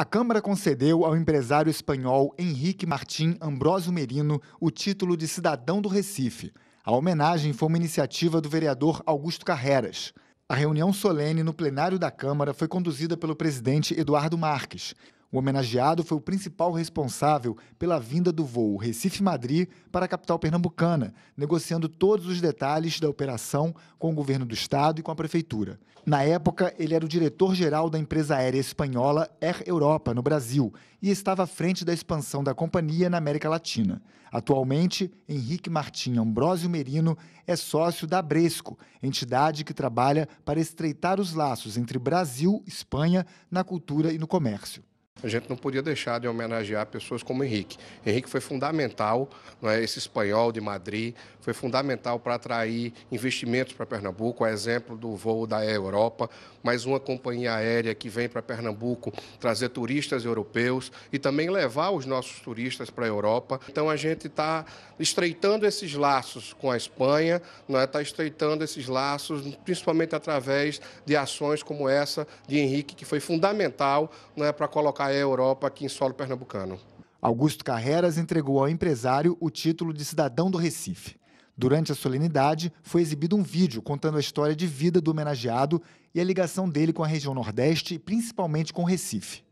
A Câmara concedeu ao empresário espanhol Henrique Martim Ambrosio Merino o título de cidadão do Recife. A homenagem foi uma iniciativa do vereador Augusto Carreras. A reunião solene no plenário da Câmara foi conduzida pelo presidente Eduardo Marques. O homenageado foi o principal responsável pela vinda do voo Recife-Madrid para a capital pernambucana, negociando todos os detalhes da operação com o governo do estado e com a prefeitura. Na época, ele era o diretor-geral da empresa aérea espanhola Air Europa, no Brasil, e estava à frente da expansão da companhia na América Latina. Atualmente, Henrique Martim Ambrosio Merino é sócio da Bresco, entidade que trabalha para estreitar os laços entre Brasil, e Espanha, na cultura e no comércio. A gente não podia deixar de homenagear pessoas como Henrique. Henrique foi fundamental, é, esse espanhol de Madrid, foi fundamental para atrair investimentos para Pernambuco, a exemplo do voo da Europa, mais uma companhia aérea que vem para Pernambuco trazer turistas europeus e também levar os nossos turistas para a Europa. Então a gente está estreitando esses laços com a Espanha, está é, estreitando esses laços, principalmente através de ações como essa de Henrique, que foi fundamental é, para colocar é Europa aqui em solo pernambucano. Augusto Carreras entregou ao empresário o título de cidadão do Recife. Durante a solenidade, foi exibido um vídeo contando a história de vida do homenageado e a ligação dele com a região Nordeste e principalmente com o Recife.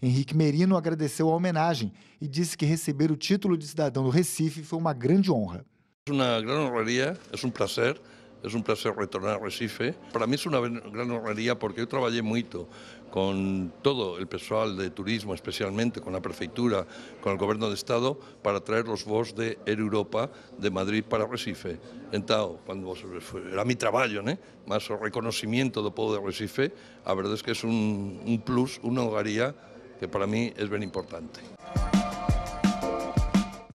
Henrique Merino agradeceu a homenagem e disse que receber o título de cidadão do Recife foi uma grande honra. É Uma grande honraria, é um prazer Es un placer retornar a Recife. Para mí es una gran honraría porque yo trabajé mucho con todo el personal de turismo, especialmente con la prefectura, con el gobierno de Estado, para traer los voz de Europa de Madrid para Recife. Entonces, cuando era mi trabajo, ¿eh? más el reconocimiento del pueblo de Recife, la verdad es que es un, un plus, una honraría que para mí es bien importante.